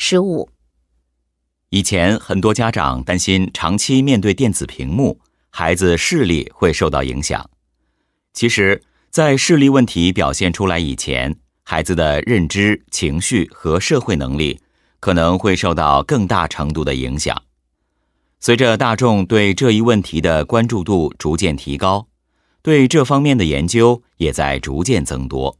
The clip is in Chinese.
十五，以前很多家长担心长期面对电子屏幕，孩子视力会受到影响。其实，在视力问题表现出来以前，孩子的认知、情绪和社会能力可能会受到更大程度的影响。随着大众对这一问题的关注度逐渐提高，对这方面的研究也在逐渐增多。